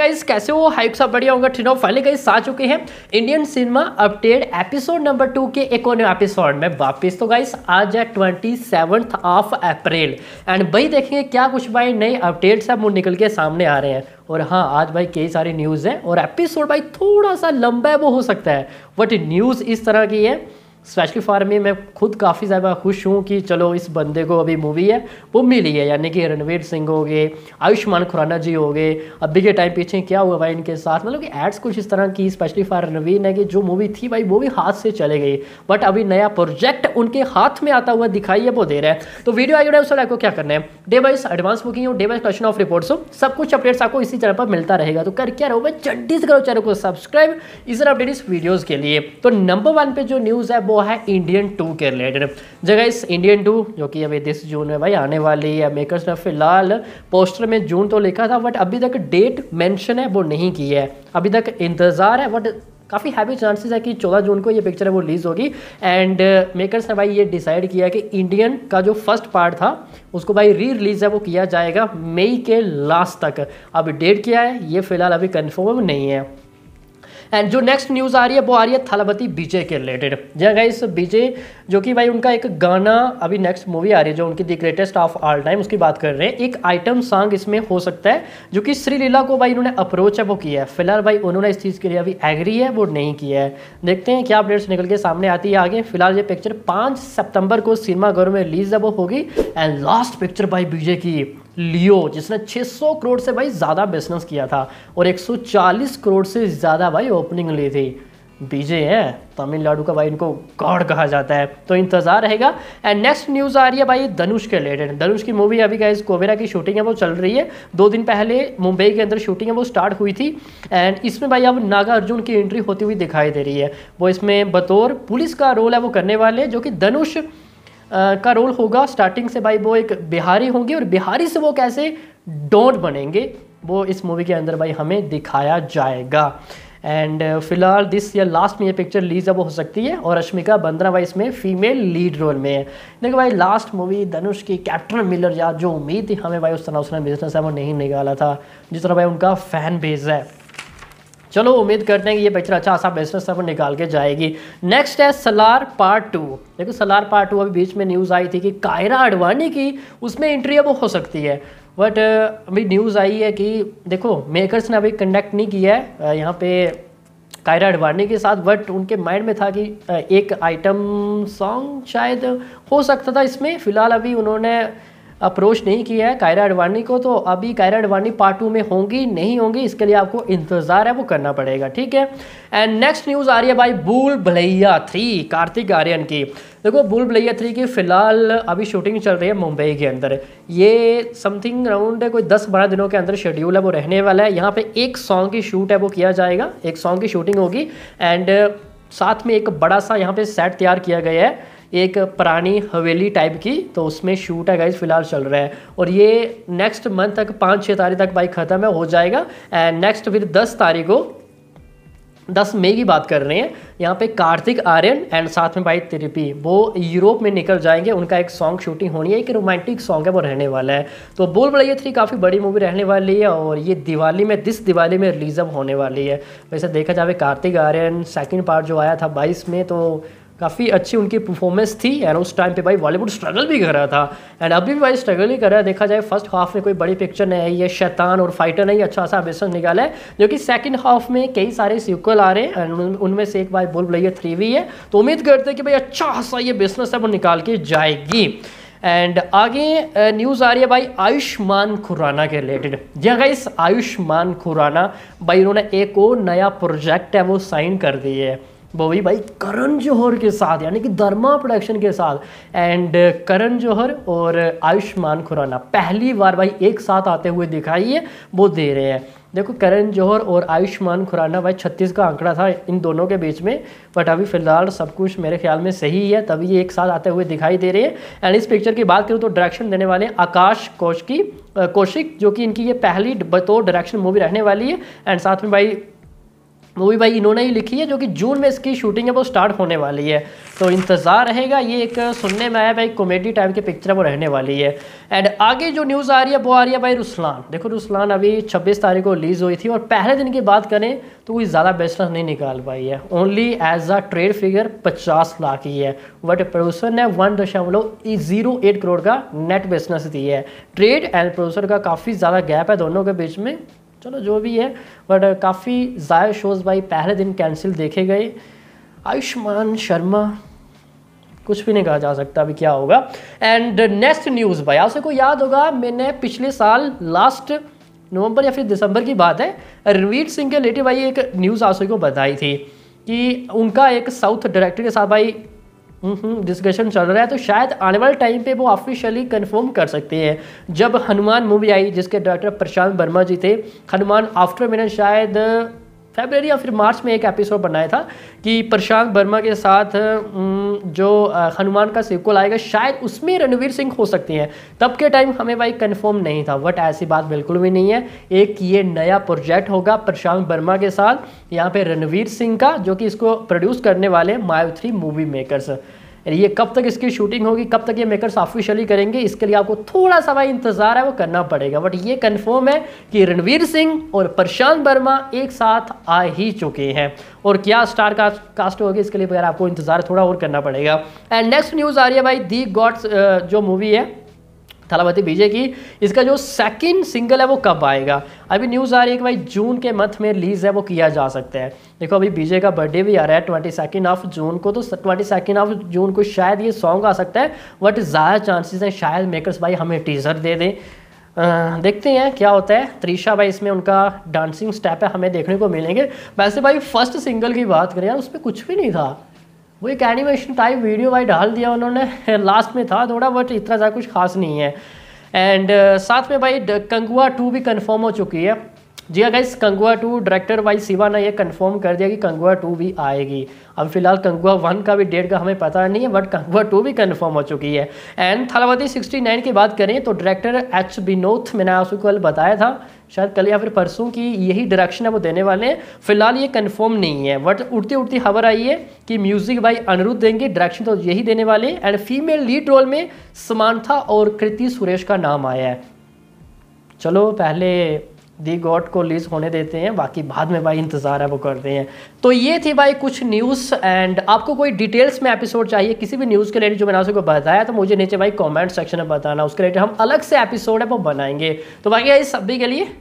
guys कैसे हो hype सब बढ़िया होगा ठीक फाइनली गाइस आ चुके हैं Indian cinema update episode number two के एक और एपिसोड में वापस तो गाइस आज है twenty seventh of April and भाई देखेंगे क्या कुछ भाई नए अपडेट्स अब निकल के सामने आ रहे हैं और हाँ आज भाई कई सारी न्यूज़ हैं और एपिसोड भाई थोड़ा सा लंबा है वो हो सकता है बट न्यूज़ इस तरह की है स्पेशली फॉर में मैं खुद काफ़ी ज़्यादा खुश हूँ कि चलो इस बंदे को अभी मूवी है वो मिली है यानी कि रणवीर सिंह हो गए आयुष्मान खुराना जी हो गए अभी के टाइम पीछे क्या हुआ भाई इनके साथ मतलब कि एड्स कुछ इस तरह की स्पेशली फॉर रणवीर ने कि जो मूवी थी भाई वो भी हाथ से चले गई बट अभी नया प्रोजेक्ट उनके हाथ में आता हुआ दिखाई है वो दे रहा है तो वीडियो आइडिया उस आपको क्या करना है डे बाइज एडवांस बुकिंग हो day wise question of reports हो सब कुछ अपडेट्स आपको इसी चैनल पर मिलता रहेगा तो कर क्या रहो भाई जल्दी से करो चैनल को सब्सक्राइब इस अपडेट इस वीडियोज़ के लिए तो नंबर वन पे जो न्यूज़ है वो है इंडियन टू के रिलेटेड जगह इस इंडियन टू जो कि अभी दिस जून में भाई आने वाली है मेकर्स ने फिलहाल पोस्टर में जून तो लिखा था बट अभी तक डेट मेंशन है वो नहीं की है अभी तक इंतज़ार है बट काफ़ी हैवी चांसेस है कि 14 जून को ये पिक्चर है वो रिलीज़ होगी एंड मेकर्स uh, ने भाई ये डिसाइड किया कि इंडियन का जो फर्स्ट पार्ट था उसको भाई री रिलीज़ है वो किया जाएगा मई के लास्ट तक अब डेट क्या है ये फ़िलहाल अभी कन्फर्म नहीं है एंड जो नेक्स्ट न्यूज़ आ रही है वो आ रही है थलपति बीजे के रिलेटेड जहाँ इस बीजे जो कि भाई उनका एक गाना अभी नेक्स्ट मूवी आ रही है जो उनकी the greatest of all time उसकी बात कर रहे हैं एक आइटम सॉन्ग इसमें हो सकता है जो कि श्रीलीला को भाई इन्होंने अप्रोच है वो किया है फिलहाल भाई उन्होंने इस चीज़ के लिए अभी एग्री है वो नहीं किया है देखते हैं क्या अपडेट्स निकल के सामने आती है आगे फिलहाल ये पिक्चर पाँच सितंबर को सिनेमाघरों में रिलीज है वो होगी एंड लास्ट पिक्चर भाई बीजे की लियो जिसने 600 करोड़ से भाई ज़्यादा बिजनेस किया था और 140 करोड़ से ज़्यादा भाई ओपनिंग ली थी बीजे हैं तमिलनाडु का भाई इनको गॉड कहा जाता है तो इंतजार रहेगा एंड नेक्स्ट न्यूज़ आ रही है भाई धनुष के रिलेटेड धनुष की मूवी अभी गाइज कोवेरा की शूटिंग है वो चल रही है दो दिन पहले मुंबई के अंदर शूटिंग है वो स्टार्ट हुई थी एंड इसमें भाई अब नागार्जुन की एंट्री होती हुई दिखाई दे रही है वो इसमें बतौर पुलिस का रोल है वो करने वाले जो कि धनुष का रोल होगा स्टार्टिंग से भाई वो एक बिहारी होंगे और बिहारी से वो कैसे डोंट बनेंगे वो इस मूवी के अंदर भाई हमें दिखाया जाएगा एंड फिलहाल दिस या लास्ट में ये पिक्चर रिलीज अब हो सकती है और रश्मिका बंद्रा भाई इसमें फीमेल लीड रोल में है देखो भाई लास्ट मूवी धनुष की कैप्टन मिलर यार जो उम्मीद थी हमें भाई उस तरह उसने बिजनेस है वो नहीं निकाला था जिस तरह भाई उनका फ़ैन बेस है चलो उम्मीद करते हैं कि ये पिक्चर अच्छा खासा बिजनेस सफर निकाल के जाएगी नेक्स्ट है सलार पार्ट टू देखो सलार पार्ट टू अभी बीच में न्यूज़ आई थी कि कायरा अडवाणी की उसमें एंट्री अब हो सकती है बट अभी न्यूज़ आई है कि देखो मेकर्स ने अभी कंडक्ट नहीं किया है यहाँ पे कायरा अडवाणी के साथ बट उनके माइंड में था कि एक आइटम सॉन्ग शायद हो सकता था इसमें फ़िलहाल अभी उन्होंने अप्रोच नहीं किया है कायरा अडवाणी को तो अभी कायरा अडवाणी पार्ट टू में होंगी नहीं होंगी इसके लिए आपको इंतज़ार है वो करना पड़ेगा ठीक है एंड नेक्स्ट न्यूज़ आ रही है भाई भूल भलैया थ्री कार्तिक आर्यन की देखो भूल भलैया थ्री की फ़िलहाल अभी शूटिंग चल रही है मुंबई के अंदर ये समथिंग अराउंड कोई दस बारह दिनों के अंदर शेड्यूल है वो रहने वाला है यहाँ पे एक सॉन्ग की शूट है वो किया जाएगा एक सॉन्ग की शूटिंग होगी एंड साथ में एक बड़ा सा यहाँ पे सेट तैयार किया गया है एक पुरानी हवेली टाइप की तो उसमें शूट है गाइज फिलहाल चल रहा है और ये नेक्स्ट मंथ तक पाँच छः तारीख तक भाई ख़त्म है हो जाएगा एंड नेक्स्ट फिर दस तारीख को दस मई की बात कर रहे हैं यहाँ पे कार्तिक आर्यन एंड साथ में भाई तिरपी वो यूरोप में निकल जाएंगे उनका एक सॉन्ग शूटिंग होनी है एक रोमांटिक सॉन्ग है वो रहने वाला है तो बोल बड़ा ये थ्री काफ़ी बड़ी मूवी रहने वाली है और ये दिवाली में दिस दिवाली में रिलीज़ होने वाली है वैसे देखा जाए कार्तिक आर्यन सेकेंड पार्ट जो आया था बाईस में तो काफ़ी अच्छी उनकी परफॉर्मेंस थी एंड उस टाइम पे भाई बॉलीवुड स्ट्रगल भी कर रहा था एंड अभी भी भाई स्ट्रगल ही कर रहा है देखा जाए फर्स्ट हाफ में कोई बड़ी पिक्चर नहीं आई है शैतान और फाइटर नहीं अच्छा सा बेसन निकाला है जो कि सेकंड हाफ में कई सारे सीक्वल आ रहे हैं एंड उनमें से एक भाई बोल रही है थ्री वी है तो उम्मीद करते हैं कि भाई अच्छा खासा ये बिजनेस है वो निकाल के जाएगी एंड आगे न्यूज़ आ रही है भाई आयुष्मान खुराना के रिलेटेड जी हाँ इस आयुष्मान खुराना भाई उन्होंने एक और नया प्रोजेक्ट है वो साइन कर दिए है बोवी भाई करण जौहर के साथ यानी कि धर्मा प्रोडक्शन के साथ एंड uh, करण जौहर और आयुष्मान खुराना पहली बार भाई एक साथ आते हुए दिखाई है वो दे रहे हैं देखो करण जौहर और आयुष्मान खुराना भाई छत्तीस का आंकड़ा था इन दोनों के बीच में बट अभी फिलहाल सब कुछ मेरे ख्याल में सही है तभी ये एक साथ आते हुए दिखाई दे रहे हैं एंड इस पिक्चर की बात करूँ तो डायरेक्शन देने वाले आकाश कौश की कौशिक जो कि इनकी ये पहली बतौर डायरेक्शन मूवी रहने वाली है एंड साथ में भाई मूवी भाई इन्होंने ही लिखी है जो कि जून में इसकी शूटिंग है वो स्टार्ट होने वाली है तो इंतज़ार रहेगा ये एक सुनने में आया भाई कॉमेडी टाइप की पिक्चर वो रहने वाली है एंड आगे जो न्यूज़ आ रही है वो आ रही है भाई रुस्लान देखो रुस्लान अभी 26 तारीख को रिलीज़ हुई थी और पहले दिन की बात करें तो कोई ज़्यादा बेस्ट नहीं निकाल पाई है only as a trade figure पचास लाख ही है बट प्रोड्यूसर ने वन दशमलव जीरो एट करोड़ का नेट बिजनेस दी है ट्रेड एंड प्रोड्यूसर का काफ़ी ज़्यादा गैप है दोनों के बीच में चलो जो भी है बट uh, काफ़ी ज़ाया शोज़ भाई पहले दिन कैंसिल देखे गए आयुष्मान शर्मा कुछ भी नहीं कहा जा सकता अभी क्या होगा एंड नेक्स्ट न्यूज़ भाई आपसे को याद होगा मैंने पिछले साल लास्ट नवंबर या फिर दिसंबर की बात है रणवीर सिंह के रिलेटेड भाई एक न्यूज़ आपसे को बताई थी कि उनका एक साउथ डायरेक्टर के साथ भाई डिस्कशन हम्म, चल रहा है तो शायद आने वाले टाइम पे वो ऑफिशियली कंफर्म कर सकते हैं जब हनुमान मूवी आई जिसके डायरेक्टर प्रशांत वर्मा जी थे हनुमान आफ्टर मैंने शायद फेबररी या फिर मार्च में एक एपिसोड बनाया था कि प्रशांत वर्मा के साथ जो हनुमान का सिक्वल आएगा शायद उसमें रणवीर सिंह हो सकती हैं तब के टाइम हमें भाई कन्फर्म नहीं था बट ऐसी बात बिल्कुल भी नहीं है एक ये नया प्रोजेक्ट होगा प्रशांत वर्मा के साथ यहाँ पे रणवीर सिंह का जो कि इसको प्रोड्यूस करने वाले मायो थ्री मूवी मेकर्स ये कब तक इसकी शूटिंग होगी कब तक ये मेकर्स ऑफिशियली करेंगे इसके लिए आपको थोड़ा सा भाई इंतज़ार है वो करना पड़ेगा बट ये कंफर्म है कि रणवीर सिंह और प्रशांत वर्मा एक साथ आ ही चुके हैं और क्या स्टार कास्ट कास्ट होगी इसके लिए यार आपको इंतज़ार थोड़ा और करना पड़ेगा एंड नेक्स्ट न्यूज़ आ रही है भाई दी गॉड्स जो मूवी है थालापति विजय की इसका जो सेकंड सिंगल है वो कब आएगा अभी न्यूज़ आ रही है कि भाई जून के मंथ में रिलीज़ है वो किया जा सकता है देखो अभी विजय का बर्थडे भी आ रहा है ट्वेंटी सेकेंड ऑफ जून को तो ट्वेंटी सेकेंड ऑफ जून को शायद ये सॉन्ग आ सकता है बट ज़्यादा चांसेस हैं शायद मेकर्स भाई हमें टीज़र दे दें देखते हैं क्या होता है त्रिशा भाई इसमें उनका डांसिंग स्टेप है हमें देखने को मिलेंगे वैसे भाई फर्स्ट सिंगल की बात करें यार उस पर कुछ भी नहीं था वो एक एनिमेशन टाइप वीडियो भाई डाल दिया उन्होंने लास्ट में था थोड़ा बट इतना ज़्यादा कुछ खास नहीं है एंड uh, साथ में भाई कंगुआ टू भी कन्फर्म हो चुकी है जी हाँ इस कंगुआ टू डायरेक्टर वाई सिवा ने यह कंफर्म कर दिया कि कंगुआ टू भी आएगी अब फिलहाल कंगुआ वन का भी डेट का हमें पता नहीं है बट कंगुआ टू भी कंफर्म हो चुकी है एंड थलावती सिक्सटी नाइन की बात करें तो डायरेक्टर एच बिनोथ मैंने आपको कल बताया था शायद कल या फिर परसों की यही डायरेक्शन है वो देने वाले हैं फिलहाल ये कंफर्म नहीं है बट उड़ती उड़ती खबर आई है कि म्यूजिक भाई अनिरुद्ध देंगे डायरेक्शन तो यही देने वाले एंड फीमेल लीड रोल में समानथा और कृति सुरेश का नाम आया है चलो पहले दी गॉड को रिलीज होने देते हैं बाकी बाद में भाई इंतज़ार है वो करते हैं तो ये थी भाई कुछ न्यूज़ एंड आपको कोई डिटेल्स में एपिसोड चाहिए किसी भी न्यूज़ के रिलेटेड जो मैंने आपको बताया तो मुझे नीचे भाई कमेंट सेक्शन में बताना उसके रिलेटेड हम अलग से एपिसोड है वो बनाएंगे तो भाई इस सभी के लिए